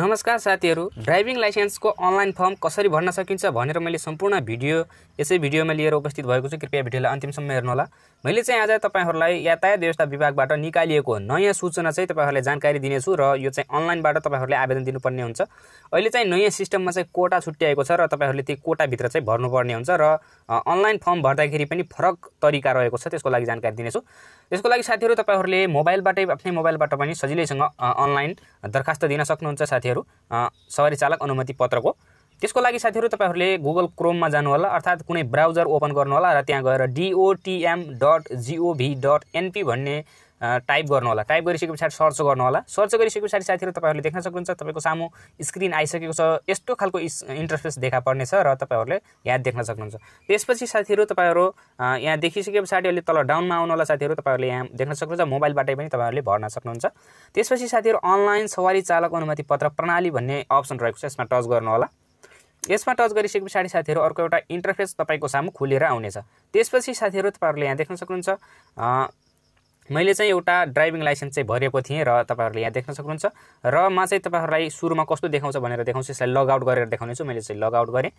नमस्कार साथीहरू ड्राइभिङ लाइसेन्सको अनलाइन फर्म कसरी भर्न सकिन्छ भनेर मैले सम्पूर्ण भिडियो यसै भिडियोमा लिएर उपस्थित भएको छु कृपया भिडियोलाई अन्तिमसम्म हेर्नुहोला मैले चाहिँ आज तपाईँहरूलाई यातायात व्यवस्था विभागबाट निकालिएको नयाँ सूचना चाहिँ तपाईँहरूलाई जानकारी दिनेछु र यो चाहिँ अनलाइनबाट तपाईँहरूले आवेदन दिनुपर्ने हुन्छ अहिले चाहिँ नयाँ सिस्टममा चाहिँ कोटा छुट्याएको छ र तपाईँहरूले त्यो कोटाभित्र चाहिँ भर्नुपर्ने हुन्छ र अनलाइन फर्म भर्दाखेरि पनि फरक तरिका रहेको छ त्यसको लागि जानकारी दिनेछु त्यसको लागि साथीहरू तपाईँहरूले मोबाइलबाटै आफ्नै मोबाइलबाट पनि सजिलैसँग अनलाइन दरखास्त दिन सक्नुहुन्छ साथीहरू सवारी चालक अनुमति पत्रको त्यसको लागि साथीहरू तपाईँहरूले गुगल क्रोममा जानुहोला अर्थात् कुनै ब्राउजर ओपन गर्नुहोला र त्यहाँ गएर DOTM dot gov dot NP भन्ने टाइप गर्नुहोला टाइप गरिसके पछाडि सर्च गर्नुहोला सर्च गरिसके पछाडि साथीहरू तपाईँहरूले देख्न सक्नुहुन्छ तपाईँको सामु स्क्रिन आइसकेको छ यस्तो खालको इन्टरफेस देखा पर्नेछ र तपाईँहरूले यहाँ देख्न सक्नुहुन्छ त्यसपछि साथीहरू तपाईँहरू यहाँ देखिसके पछाडि अलिक तल डाउनमा आउनुहोला साथीहरू तपाईँहरूले यहाँ देख्न सक्नुहुन्छ मोबाइलबाटै पनि तपाईँहरूले भर्न सक्नुहुन्छ त्यसपछि साथीहरू अनलाइन सवारी चालक अनुमति पत्र प्रणाली भन्ने अप्सन रहेको छ यसमा टच गर्नुहोला यसमा टच गरिसके पछाडि साथीहरू अर्को एउटा इन्टरफेस तपाईँको सामु खुलेर आउनेछ त्यसपछि साथीहरू तपाईँहरूले यहाँ देख्न सक्नुहुन्छ मैले चाहिँ एउटा ड्राइभिङ लाइसेन्स चाहिँ भरेको थिएँ र तपाईँहरूले यहाँ देख्न सक्नुहुन्छ र म चाहिँ तपाईँहरूलाई सुरुमा कस्तो देखाउँछ भनेर देखाउँछु यसलाई लगआउट गरेर देखाउनेछु मैले चाहिँ लगआउट गरेँ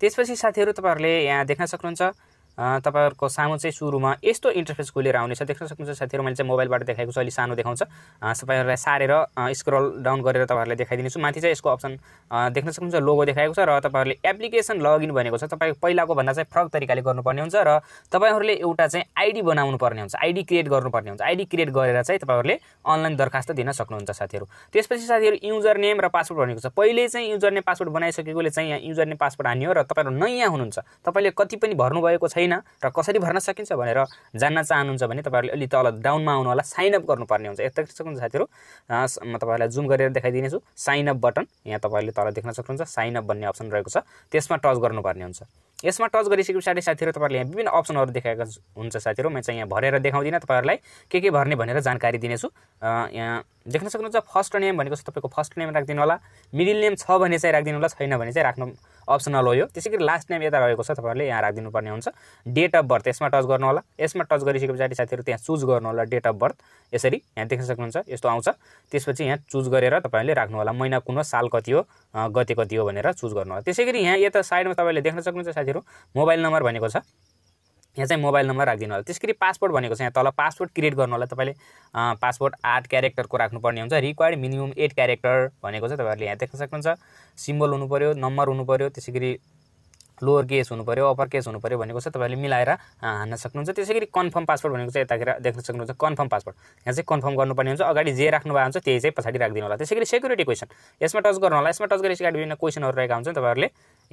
त्यसपछि साथीहरू तपाईँहरूले यहाँ देख्न सक्नुहुन्छ तपाईँहरूको सामु चाहिँ सुरुमा यस्तो इन्टरफेस खुलेर आउनेछ देख्न सक्नुहुन्छ साथीहरू मैले चाहिँ मोबाइलबाट देखाएको छु अलिक सानो देखाउँछ तपाईँहरूलाई सारेर स्क्रल डाउन गरेर तपाईँहरूलाई देखाइदिनेछु माथि चाहिँ यसको अप्सन देख्न सक्नुहुन्छ लोगो देखाएको छ र तपाईँहरूले एप्लिकेसन लगइन भनेको छ तपाईँ पहिलाको भन्दा चाहिँ फरक तरिकाले गर्नुपर्ने हुन्छ र तपाईँहरूले एउटा चाहिँ आइडी बनाउनु पर्ने हुन्छ आइडी क्रिएट गर्नुपर्ने हुन्छ आइडी क्रिएट गरेर चाहिँ तपाईँहरूले अनलाइन दरखास्त दिन सक्नुहुन्छ साथीहरू त्यसपछि साथीहरू युजर नेम र पासवर्ड भनेको छ पहिले चाहिँ युजर नेम पासवर्ड बनाइसकेकोले चाहिँ यहाँ युजर नेम पासवर्ड हान्यो र तपाईँहरू नयाँ हुनुहुन्छ तपाईँले कति पनि भर्नुभएको छैन छैन र कसरी भर्न सकिन्छ भनेर जान्न चाहनुहुन्छ भने तपाईँहरूले अलि तल डाउनमा आउनु होला साइनअप गर्नुपर्ने हुन्छ यता सक्नुहुन्छ साथीहरू म तपाईँहरूलाई जुम गरेर देखाइदिनेछु साइनअप बटन यहाँ तपाईँहरूले तल देख्न सक्नुहुन्छ साइनअप भन्ने अप्सन रहेको छ त्यसमा टच गर्नुपर्ने हुन्छ यसमा टच गरिसकेपछि पछाडि साथीहरू तपाईँहरूले यहाँ विभिन्न अप्सनहरू देखाएको हुन्छ साथीहरू म चाहिँ यहाँ भरेर देखाउँदिनँ तपाईँहरूलाई के के भर्ने भनेर जानकारी दिनेछु यहाँ देख्न सक्नुहुन्छ फर्स्ट नेम भनेको चाहिँ तपाईँको फर्स्ट नेम राखिदिनु होला मिडिल नेम छ भने चाहिँ राखिदिनु होला छैन भने चाहिँ राख्नु अप्सनल हो यो त्यसै गरी लास्ट नेम यता रहेको छ तपाईँहरूले यहाँ राखिदिनु पर्ने हुन्छ डेट अफ बर्थ यसमा टच गर्नु होला यसमा टच गरिसके पछाडि साथीहरू त्यहाँ चुज गर्नु होला डेट अफ बर्थ यसरी यहाँ देख्न सक्नुहुन्छ यस्तो आउँछ त्यसपछि यहाँ चुज गरेर तपाईँहरूले राख्नु होला महिना कुन हो साल कति हो गति कति हो भनेर चुज गर्नु होला त्यसै गरी यहाँ यता साइडमा तपाईँले देख्न सक्नुहुन्छ साथी साथीहरू मोबाइल नम्बर भनेको छ यहाँ चाहिँ मोबाइल नम्बर राखिदिनु होला त्यस गरी पासपोर्ट भनेको छ यहाँ तल पासपोर्ट क्रिएट गर्नु होला तपाईँले पासपोर्ट आठ क्यारेक्टरको राख्नुपर्ने हुन्छ रिक्वायर्ड मिनिमम एट क्यारेक्टर भनेको छ तपाईँहरूले यहाँ देख्न सक्नुहुन्छ सिम्बल हुनुपऱ्यो नम्बर हुनुपऱ्यो त्यसै गरी लोअर केस हुनु पऱ्यो अप्पर केस हुनु पऱ्यो भनेको चाहिँ तपाईँले मिलाएर हान्न सक्नुहुन्छ त्यसै गरी कन्फर्म पासवर्ड भनेको चाहिँ यतातिर देख्न सक्नुहुन्छ कन्फर्म पासवर्ड यहाँ चाहिँ कन्फर्म गर्नुपर्ने हुन्छ अगाडि जे राख्नु भएको हुन्छ त्यही चाहिँ पछाडि राखिदिनु होला त्यसै सेक्युरिटी क्वेसन यसमा टच गर्नु होला यसमा टच गरेपछि विभिन्न क्वेसनहरू रहेका हुन्छन् तपाईँहरूले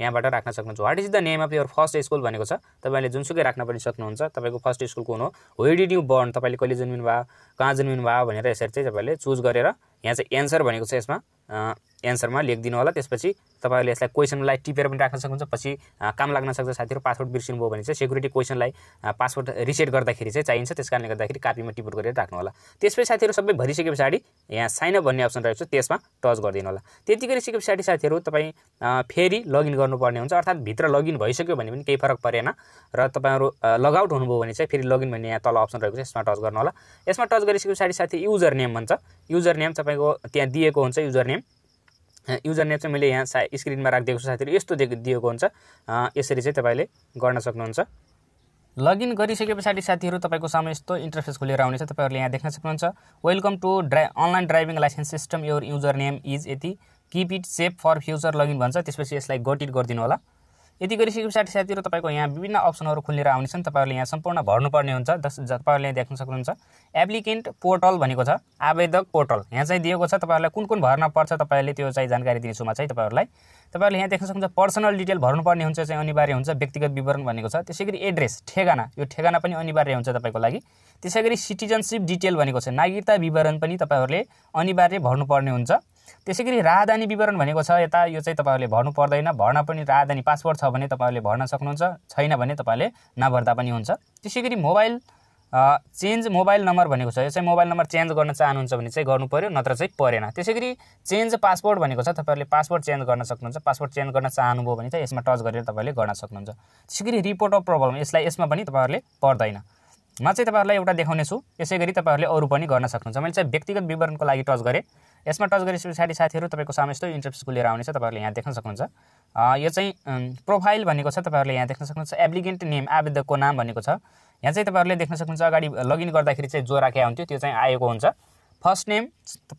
यहाँबाट राख्न सक्नुहुन्छ what is the name of your first school भनेको छ तपाईँले जुनसुकै राख्न पनि सक्नुहुन्छ तपाईँको फर्स्ट स्कुल कुन हो वेडिड यु बर्न तपाईँले कहिले जन्मिनु भयो कहाँ जन्मिनु भयो भनेर यसरी चाहिँ तपाईँले चुज गरेर यहाँ चाहिँ एन्सर भनेको छ यसमा एन्सरमा लेखिदिनु होला त्यसपछि तपाईँहरूले यसलाई क्वेसनलाई टिपेर पनि राख्न सक्नुहुन्छ पछि काम लाग्न सक्छ साथीहरू पासवर्ड बिर्सिनुभयो भने चाहिँ सेक्युरिटी क्वेसनलाई पासवर्ड रिसेट गर्दाखेरि चाहिँ चाहिन्छ त्यस कारणले गर्दाखेरि कापीमा टिपोट गरेर राख्नु होला त्यसपछि साथीहरू सबै भरिसके पछाडि यहाँ साइनअप भन्ने अप्सन रहेको छ त्यसमा टच गरिदिनु होला त्यति गरिसके पछाडि साथीहरू तपाईँ फेरि लगइन गर्नुपर्ने हुन्छ अर्थात् भित्र लगइन भइसक्यो भने पनि केही फरक परेन र तपाईँहरू लगआउट हुनुभयो भने चाहिँ फेरि लगइन भन्ने यहाँ तल अप्सन रहेको छ यसमा टच गर्नु होला यसमा टच गरिसके पछाडि साथी युजर नेम भन्छ युजर नेम तपाईँ तपाईँको त्यहाँ दिएको हुन्छ युजर नेम युजर नेम चाहिँ मैले यहाँ सा स्क्रिनमा राखिदिएको छु साथीहरू यस्तो दिएको हुन्छ यसरी चाहिँ तपाईँले गर्न सक्नुहुन्छ लगइन गरिसके पछाडि साथीहरू तपाईँको सामु यस्तो इन्टरफेस खुलेर आउनेछ तपाईँहरूले यहाँ देख्न सक्नुहुन्छ वेलकम टु ड्राइ online driving licence system your user name is यति keep it safe for future login भन्छ त्यसपछि यसलाई गटिट गरिदिनु होला यति गरिसके साथी साथीहरू तपाईँको यहाँ विभिन्न अप्सनहरू खुलेर आउनेछन् तपाईँहरूले यहाँ सम्पूर्ण भर्नुपर्ने हुन्छ जस तपाईँहरूले यहाँ देख्न सक्नुहुन्छ एप्लिकेन्ट पोर्टल भनेको छ आवेदक पोर्टल यहाँ चाहिँ दिएको छ तपाईँहरूलाई कुन कुन भर्न पर्छ तपाईँहरूले त्यो चाहिँ जानकारी दिने म चाहिँ तपाईँहरूलाई तपाईँहरूले यहाँ देख्न सक्नुहुन्छ पर्सनल डिटेल भर्नुपर्ने हुन्छ चाहिँ अनिवार्य हुन्छ व्यक्तिगत विवरण भनेको छ त्यसै गरी एड्रेस ठेगाना यो ठेगाना पनि अनिवार्य हुन्छ तपाईँको लागि त्यसै गरी सिटिजनसिप डिटेल भनेको छ नागरिकता विवरण पनि तपाईँहरूले अनिवार्य भर्नुपर्ने हुन्छ त्यसै गरी राहदानी विवरण भनेको छ यता यो चाहिँ तपाईँहरूले भर्नु पर्दैन भर्न पनि राहदानी पासपोर्ट छ भने तपाईँहरूले भर्न सक्नुहुन्छ छैन भने तपाईँले नभर्दा पनि हुन्छ त्यसै गरी मोबाइल चेन्ज मोबाइल नम्बर भनेको छ यो चाहिँ मोबाइल नम्बर चेन्ज गर्न चाहनुहुन्छ भने चाहिँ गर्नु पऱ्यो नत्र चाहिँ परेन त्यसै गरी चेन्ज पासपोर्ट भनेको छ तपाईँहरूले पासपोर्ट चेन्ज गर्न सक्नुहुन्छ पासपोर्ट चेन्ज गर्न चाहनुभयो भने चाहिँ यसमा टच गरेर तपाईँले गर्न सक्नुहुन्छ त्यसै गरी रिपोर्ट अफ प्रब्लम यसलाई यसमा पनि तपाईँहरूले पर्दैन म चाहिँ तपाईँहरूलाई एउटा देखाउनेछु यसै गरी तपाईँहरूले अरू पनि गर्न सक्नुहुन्छ मैले चाहिँ व्यक्तिगत विवरणको लागि टच गरेँ यसमा टच गरेपछि पछाडि साथीहरू तपाईँको सामु यस्तो स्कुल लिएर आउनेछ तपाईँहरूले यहाँ देख्न सक्नुहुन्छ यो चाहिँ प्रोफाइल भनेको छ तपाईँहरूले यहाँ देख्न सक्नुहुन्छ एप्लिकेन्ट नेम आवेदकको नाम भनेको छ यहाँ चाहिँ तपाईँहरूले देख्न सक्नुहुन्छ अगाडि लगइन गर्दाखेरि चाहिँ जो राखेको हुन्थ्यो त्यो चाहिँ आएको हुन्छ फर्स्ट नेम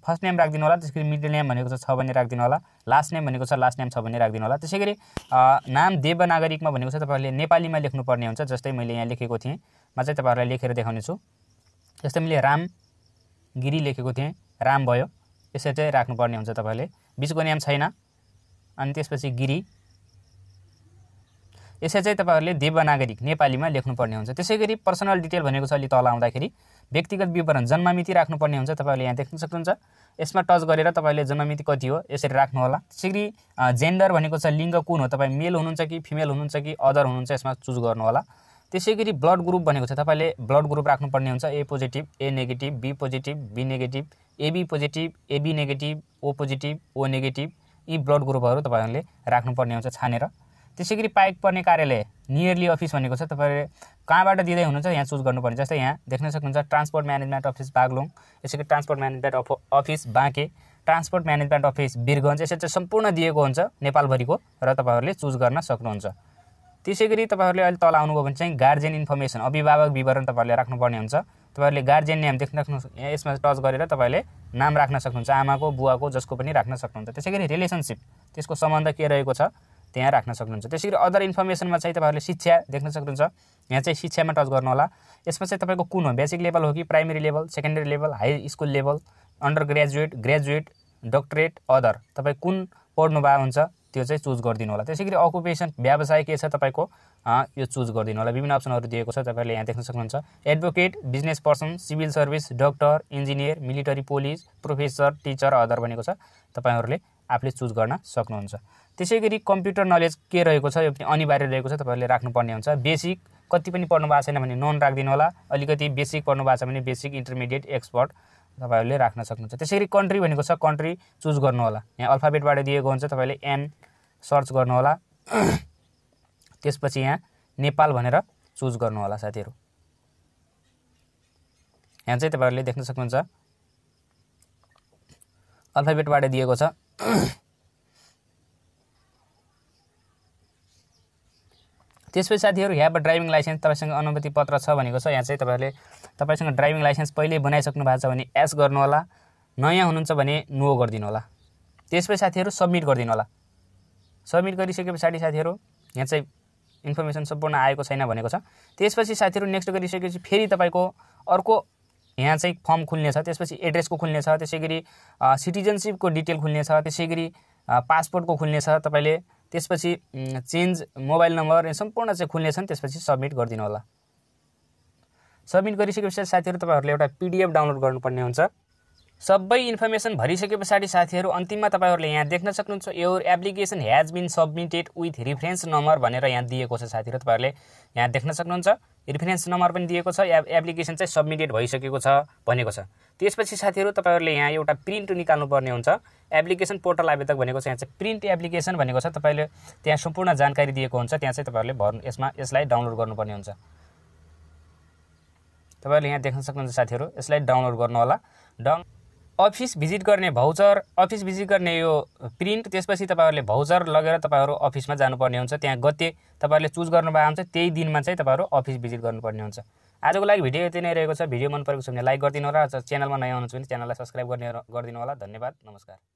फर्स्ट नेम राखिदिनु होला गरी मिडल नेम भनेको छ भने राखिदिनु होला लास्ट नेम भनेको छ लास्ट नेम छ भने राखिदिनु होला त्यसै गरी नाम देवनागरिकमा भनेको छ तपाईँहरूले नेपालीमा लेख्नुपर्ने हुन्छ जस्तै मैले यहाँ लेखेको थिएँ म चाहिँ तपाईँहरूलाई लेखेर देखाउने जस्तै मैले राम गिरी लेखेको थिएँ राम भयो यसरी चाहिँ राख्नुपर्ने हुन्छ तपाईँहरूले बिचको नेम छैन अनि त्यसपछि गिरी यसै चाहिँ तपाईँहरूले देवनागरिक नेपालीमा लेख्नुपर्ने हुन्छ त्यसै गरी पर्सनल डिटेल भनेको छ अलि तल आउँदाखेरि व्यक्तिगत विवरण जन्ममिति राख्नुपर्ने हुन्छ तपाईँहरूले यहाँ देख्न सक्नुहुन्छ यसमा टच गरेर तपाईँले जन्ममिति कति हो यसरी राख्नुहोला त्यसै गरी जेन्डर भनेको छ लिङ्ग कुन हो तपाईँ मेल हुनुहुन्छ कि फिमेल हुनुहुन्छ कि अदर हुनुहुन्छ यसमा चुज गर्नुहोला त्यसै गरी ब्लड ग्रुप भनेको छ तपाईँले ब्लड ग्रुप राख्नुपर्ने हुन्छ A positive A negative B positive B negative AB positive AB negative O positive O negative यी ब्लड ग्रुपहरू तपाईँहरूले राख्नुपर्ने हुन्छ छानेर त्यसै गरी पाइक पर्ने कार्यालय नियरली अफिस भनेको छ तपाईँले कहाँबाट दिँदै हुनुहुन्छ यहाँ चुज गर्नुपर्ने जस्तै यहाँ देख्न सक्नुहुन्छ ट्रान्सपोर्ट म्यानेजमेन्ट अफिस बागलुङ यसै गरी transport management of office Banke transport management office Birgunj यसरी चाहिँ सम्पूर्ण दिएको हुन्छ नेपालभरिको र तपाईँहरूले चुज गर्न सक्नुहुन्छ त्यसै गरी तपाईँहरूले अहिले तल आउनुभयो भने चाहिँ गार्जेन इन्फर्मेसन अभिभावक विवरण तपाईँहरूले राख्नुपर्ने हुन्छ तपाईँहरूले गार्जेन नेम देख्न सक्नु यसमा टच गरेर तपाईँले नाम राख्न सक्नुहुन्छ आमाको बुवाको जसको पनि राख्न सक्नुहुन्छ त्यसै गरी रिलेसनसिप त्यसको सम्बन्ध के रहेको छ त्यहाँ राख्न सक्नुहुन्छ त्यसै गरी अदर इन्फर्मेसनमा चाहिँ तपाईँहरूले शिक्षा देख्न सक्नुहुन्छ यहाँ चाहिँ शिक्षामा टच गर्नु होला यसमा चाहिँ तपाईँको कुन हो बेसिक लेभल हो कि primary level secondary level high school level under graduate graduate doctorate other तपाईँ कुन पढ्नु भएको हुन्छ त्यो चाहिँ चुज गरिदिनु होला त्यसै गरी अकुपेसन व्यवसाय के छ तपाईँको यो चुज गरिदिनु होला विभिन्न अप्सनहरू दिएको छ तपाईँहरूले यहाँ देख्न सक्नुहुन्छ advocate business person civil service doctor engineer military police professor teacher other भनेको छ तपाईँहरूले आफूले चुज गर्न सक्नुहुन्छ त्यसै गरी कम्प्युटर नलेज के रहेको छ यो पनि अनिवार्य रहेको छ तपाईँहरूले राख्नुपर्ने हुन्छ बेसिक कति पनि पढ्नु भएको छैन भने नन राखिदिनु होला अलिकति बेसिक पढ्नु भएको छ भने बेसिक इन्टरमिडिएट एक्सपर्ट तपाईँहरूले राख्न सक्नुहुन्छ त्यसै गरी कन्ट्री भनेको छ कन्ट्री चुज होला यहाँ अल्फाबेटबाट दिएको हुन्छ तपाईँले एन सर्च गर्नु होला त्यसपछि यहाँ नेपाल भनेर चुज होला साथीहरू यहाँ चाहिँ तपाईँहरूले देख्न सक्नुहुन्छ अल्फाबेटबाट दिएको छ त्यसपछि साथीहरू यहाँबाट ड्राइभिङ लाइसेन्स तपाईँसँग अनुमति पत्र छ भनेको छ यहाँ चाहिँ तपाईँहरूले तपाईँसँग ड्राइभिङ लाइसेन्स पहिल्यै बनाइसक्नु भएको छ भने एस गर्नुहोला नयाँ हुनुहुन्छ भने नो गरिदिनु होला त्यसपछि साथीहरू सब्मिट गरिदिनु होला सब्मिट गरिसके पछाडि साथीहरू यहाँ चाहिँ इन्फर्मेसन सम्पूर्ण आएको छैन भनेको छ त्यसपछि साथीहरू नेक्स्ट गरिसकेपछि फेरि तपाईँको अर्को यहाँ चाहिँ फर्म खुल्नेछ त्यसपछि एड्रेसको छ त्यसै गरी सिटिजनसिपको डिटेल खुल्नेछ त्यसै गरी पासपोर्टको खुल्नेछ तपाईँले त्यसपछि चेन्ज मोबाइल नम्बर सम्पूर्ण चाहिँ नि त्यसपछि सब्मिट गरिदिनु होला सब्मिट गरिसकेपछि साथीहरू तपाईँहरूले एउटा पिडिएफ डाउनलोड गर्नुपर्ने हुन्छ सबै इन्फर्मेसन भरिसके पछाडि साथीहरू अन्तिममा तपाईँहरूले यहाँ देख्न सक्नुहुन्छ यो application has been submitted with reference number भनेर यहाँ दिएको छ साथीहरू तपाईँहरूले यहाँ देख्न सक्नुहुन्छ रिफरेन्स नम्बर पनि दिएको छ एप एप्लिकेसन चाहिँ सब्मिटेड भइसकेको छ भनेको छ त्यसपछि साथीहरू तपाईँहरूले यहाँ एउटा प्रिन्ट निकाल्नुपर्ने हुन्छ एप्लिकेसन पोर्टल आवेदक भनेको छ यहाँ चाहिँ प्रिन्ट एप्लिकेसन भनेको छ तपाईँले त्यहाँ सम्पूर्ण जानकारी दिएको हुन्छ त्यहाँ चाहिँ तपाईँहरूले भर्नु यसमा यसलाई डाउनलोड गर्नुपर्ने हुन्छ तपाईँहरूले यहाँ देख्न सक्नुहुन्छ साथीहरू यसलाई डाउनलोड गर्नुहोला डाउन अफिस भिजिट गर्ने भाउचर अफिस भिजिट गर्ने यो प्रिन्ट त्यसपछि तपाईँहरूले भाउचर लगेर तपाईँहरू अफिसमा जानुपर्ने हुन्छ त्यहाँ गते तपाईँहरूले चुज गर्नुभएको हुन्छ त्यही दिनमा चाहिँ तपाईँहरू अफिस भिजिट गर्नुपर्ने हुन्छ आजको लागि भिडियो यति नै रहेको छ भिडियो मन परेको छ भने लाइक गरिदिनु होला च्यानलमा नयाँ आउनुहुन्छ भने च्यानललाई सब्सक्राइब गर्ने गरिदिनु होला धन्यवाद नमस्कार